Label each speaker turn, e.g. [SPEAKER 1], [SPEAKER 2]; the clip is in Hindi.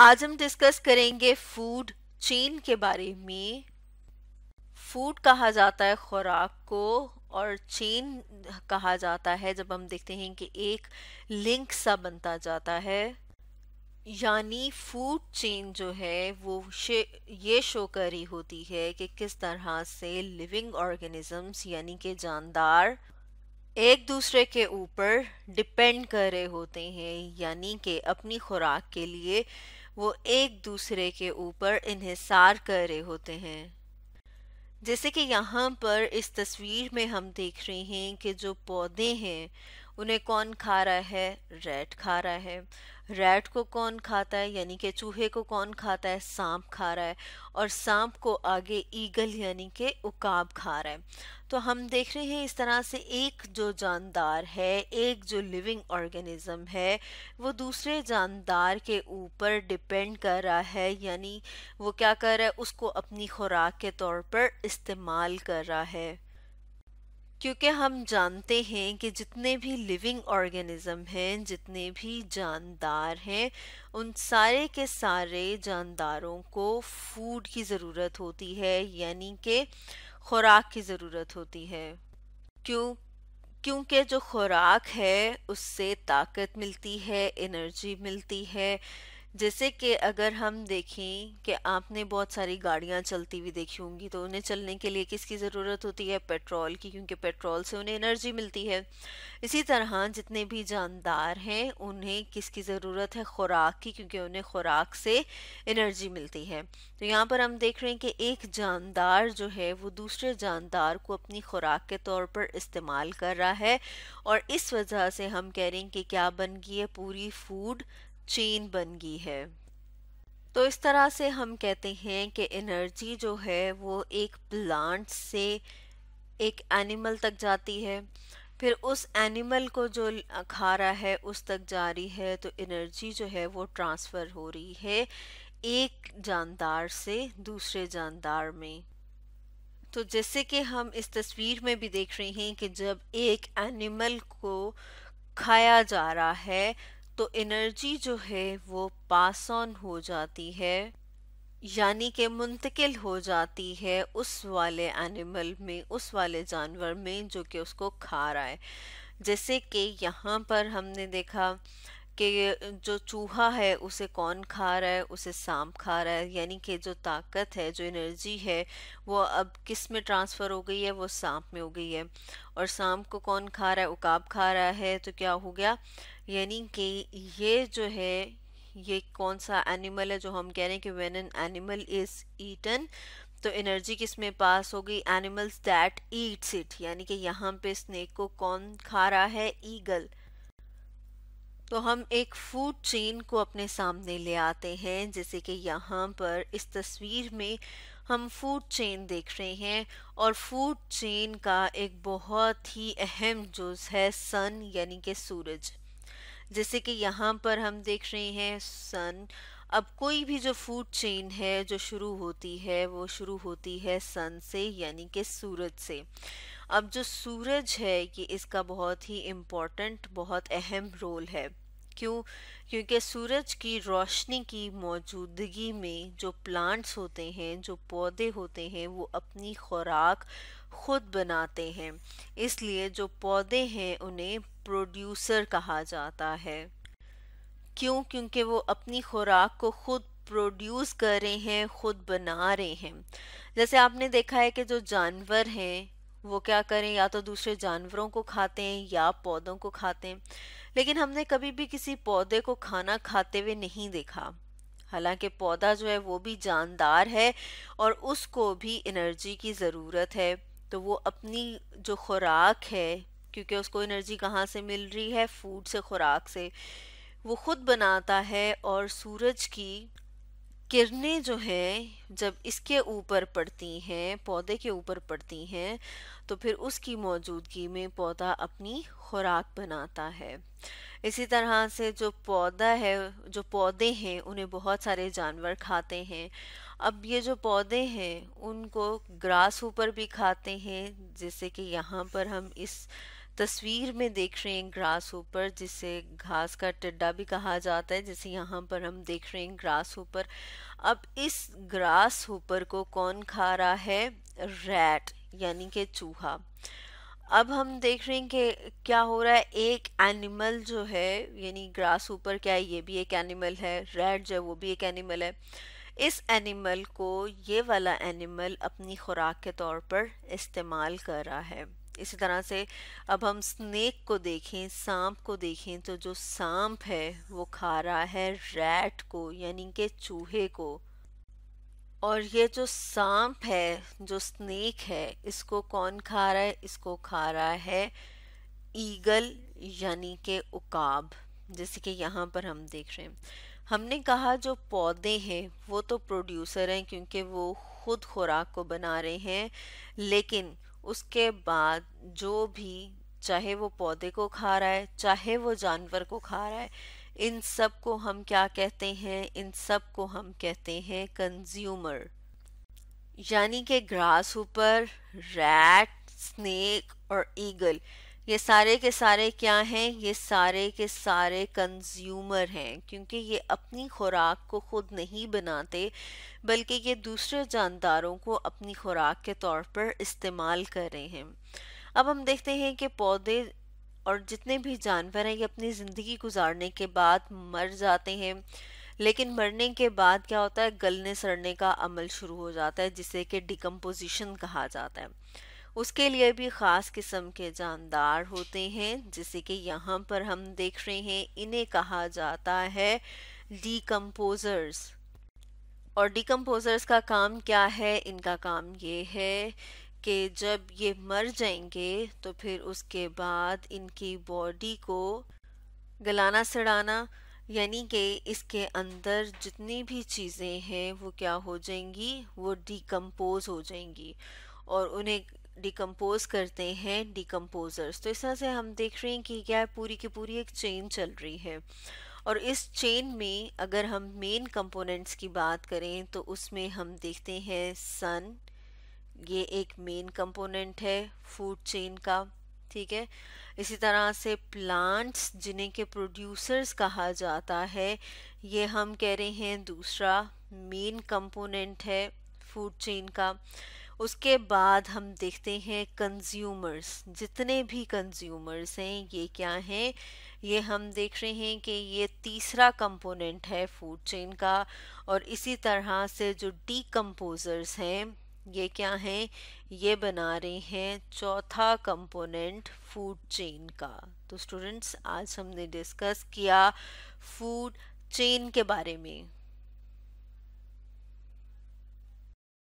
[SPEAKER 1] आज हम डिस्कस करेंगे फूड चेन के बारे में फूड कहा जाता है खुराक को और चेन कहा जाता है जब हम देखते हैं कि एक लिंक सा बनता जाता है यानी फूड चेन जो है वो ये शो करी होती है कि किस तरह से लिविंग ऑर्गेनिजम्स यानी कि जानदार एक दूसरे के ऊपर डिपेंड कर रहे होते हैं यानी कि अपनी खुराक के लिए वो एक दूसरे के ऊपर इन्हिसार कर रहे होते हैं जैसे कि यहाँ पर इस तस्वीर में हम देख रहे हैं कि जो पौधे हैं उन्हें कौन खा रहा है रैट खा रहा है रैट को कौन खाता है यानी कि चूहे को कौन खाता है सांप खा रहा है और सांप को आगे ईगल यानी कि उकाब खा रहा है तो हम देख रहे हैं इस तरह से एक जो जानदार है एक जो लिविंग ऑर्गेनिज्म है वो दूसरे जानदार के ऊपर डिपेंड कर रहा है यानी वो क्या कर रहा है उसको अपनी खुराक के तौर पर इस्तेमाल कर रहा है क्योंकि हम जानते हैं कि जितने भी लिविंग ऑर्गेनिज़म हैं जितने भी जानदार हैं उन सारे के सारे जानदारों को फूड की ज़रूरत होती है यानी कि खुराक की ज़रूरत होती है क्यों क्योंकि जो खुराक है उससे ताकत मिलती है एनर्जी मिलती है जैसे कि अगर हम देखें कि आपने बहुत सारी गाड़ियाँ चलती हुई देखी होंगी तो उन्हें चलने के लिए किसकी ज़रूरत होती है पेट्रोल की क्योंकि पेट्रोल से उन्हें एनर्जी मिलती है इसी तरह जितने भी जानदार हैं उन्हें किसकी ज़रूरत है खुराक की क्योंकि उन्हें खुराक से एनर्जी मिलती है तो यहाँ पर हम देख रहे हैं कि एक जानदार जो है वो दूसरे जानदार को अपनी खुराक के तौर पर इस्तेमाल कर रहा है और इस वजह से हम कह रहे हैं कि क्या बन गई है पूरी फूड चेन बन गई है तो इस तरह से हम कहते हैं कि एनर्जी जो है वो एक प्लांट से एक एनिमल तक जाती है फिर उस एनिमल को जो खा रहा है उस तक जा रही है तो एनर्जी जो है वो ट्रांसफ़र हो रही है एक जानदार से दूसरे जानदार में तो जैसे कि हम इस तस्वीर में भी देख रहे हैं कि जब एक एनिमल को खाया जा रहा है तो एनर्जी जो है वो पास ऑन हो जाती है यानी कि मुंतकिल हो जाती है उस वाले एनिमल में उस वाले जानवर में जो कि उसको खा रहा है जैसे कि यहाँ पर हमने देखा कि जो चूहा है उसे कौन खा रहा है उसे सांप खा रहा है यानी कि जो ताकत है जो एनर्जी है वो अब किस में ट्रांसफ़र हो गई है वो सांप में हो गई है और सांप को कौन खा रहा है उकाब खा रहा है तो क्या हो गया यानी कि ये जो है ये कौन सा एनिमल है जो हम कह रहे हैं कि when an animal is eaten तो एनर्जी किस में पास हो गई एनिमल्स दैट ईट्स इट यानी कि यहाँ पे स्नेक को कौन खा रहा है ईगल तो हम एक फूड चेन को अपने सामने ले आते हैं जैसे कि यहाँ पर इस तस्वीर में हम फूड चेन देख रहे हैं और फूड चेन का एक बहुत ही अहम जुज है सन यानी कि सूरज जैसे कि यहाँ पर हम देख रहे हैं सन अब कोई भी जो फूड चेन है जो शुरू होती है वो शुरू होती है सन से यानी कि सूरज से अब जो सूरज है ये इसका बहुत ही इम्पोर्टेंट बहुत अहम रोल है क्यों क्योंकि सूरज की रोशनी की मौजूदगी में जो प्लांट्स होते हैं जो पौधे होते हैं वो अपनी खुराक खुद बनाते हैं इसलिए जो पौधे हैं उन्हें प्रोड्यूसर कहा जाता है क्यों क्योंकि वो अपनी खुराक को खुद प्रोड्यूस कर रहे हैं खुद बना रहे हैं जैसे आपने देखा है कि जो जानवर हैं वो क्या करें या तो दूसरे जानवरों को खाते हैं या पौधों को खाते हैं लेकिन हमने कभी भी किसी पौधे को खाना खाते हुए नहीं देखा हालांकि पौधा जो है वो भी जानदार है और उसको भी एनर्जी की ज़रूरत है तो वो अपनी जो खुराक है क्योंकि उसको एनर्जी कहाँ से मिल रही है फूड से खुराक से वो खुद बनाता है और सूरज की किरणें जो हैं जब इसके ऊपर पड़ती हैं पौधे के ऊपर पड़ती हैं तो फिर उसकी मौजूदगी में पौधा अपनी खुराक बनाता है इसी तरह से जो पौधा है जो पौधे हैं उन्हें बहुत सारे जानवर खाते हैं अब ये जो पौधे हैं उनको ग्रास ऊपर भी खाते हैं जैसे कि यहाँ पर हम इस तस्वीर में देख रहे हैं ग्रास ऊपर जिसे घास का टिड्डा भी कहा जाता है जैसे यहाँ पर हम देख रहे हैं ग्रास ऊपर अब इस ग्रास ऊपर को कौन खा रहा है रैट यानी कि चूहा अब हम देख रहे हैं कि क्या हो रहा है एक एनिमल जो है यानी ग्रास ऊपर क्या है ये भी एक एनिमल है रेड जो है वो भी एक एनिमल है इस एनिमल को ये वाला एनिमल अपनी खुराक के तौर पर इस्तेमाल कर रहा है इसी तरह से अब हम स्नेक को देखें सांप को देखें तो जो सांप है वो खा रहा है रैट को यानी के चूहे को और ये जो सांप है जो स्नेक है इसको कौन खा रहा है इसको खा रहा है ईगल यानी के उकाब जैसे कि यहाँ पर हम देख रहे हैं हमने कहा जो पौधे हैं वो तो प्रोड्यूसर हैं क्योंकि वो खुद खुराक को बना रहे हैं लेकिन उसके बाद जो भी चाहे वो पौधे को खा रहा है चाहे वो जानवर को खा रहा है इन सब को हम क्या कहते हैं इन सब को हम कहते हैं कंज्यूमर यानी कि ग्रास ऊपर रैट स्नेक और ईगल ये सारे के सारे क्या हैं ये सारे के सारे कंज्यूमर हैं क्योंकि ये अपनी खुराक को खुद नहीं बनाते बल्कि ये दूसरे जानदारों को अपनी खुराक के तौर पर इस्तेमाल कर रहे हैं अब हम देखते हैं कि पौधे और जितने भी जानवर हैं ये अपनी ज़िंदगी गुजारने के बाद मर जाते हैं लेकिन मरने के बाद क्या होता है गलने सड़ने का अमल शुरू हो जाता है जिसे कि डिकम्पोजिशन कहा जाता है उसके लिए भी ख़ास किस्म के जानदार होते हैं जैसे कि यहाँ पर हम देख रहे हैं इन्हें कहा जाता है डीकम्पोज़र्स और डिकम्पोज़र्स का काम क्या है इनका काम ये है कि जब ये मर जाएंगे तो फिर उसके बाद इनकी बॉडी को गलाना सड़ाना यानी कि इसके अंदर जितनी भी चीज़ें हैं वो क्या हो जाएंगी वो डिकम्पोज हो जाएंगी और उन्हें डिकम्पोज करते हैं डिकम्पोजर्स तो इस तरह से हम देख रहे हैं कि क्या है पूरी की पूरी एक चेन चल रही है और इस चेन में अगर हम मेन कंपोनेंट्स की बात करें तो उसमें हम देखते हैं सन ये एक मेन कंपोनेंट है फूड चेन का ठीक है इसी तरह से प्लांट्स जिन्हें के प्रोड्यूसर्स कहा जाता है ये हम कह रहे हैं दूसरा मेन कंपोनेंट है फूड चेन का उसके बाद हम देखते हैं कंज्यूमर्स जितने भी कंज्यूमर्स हैं ये क्या हैं ये हम देख रहे हैं कि ये तीसरा कंपोनेंट है फूड चेन का और इसी तरह से जो डीकम्पोजर्स हैं ये क्या हैं ये बना रहे हैं चौथा कंपोनेंट फूड चेन का तो स्टूडेंट्स आज हमने डिस्कस किया फूड चेन के बारे में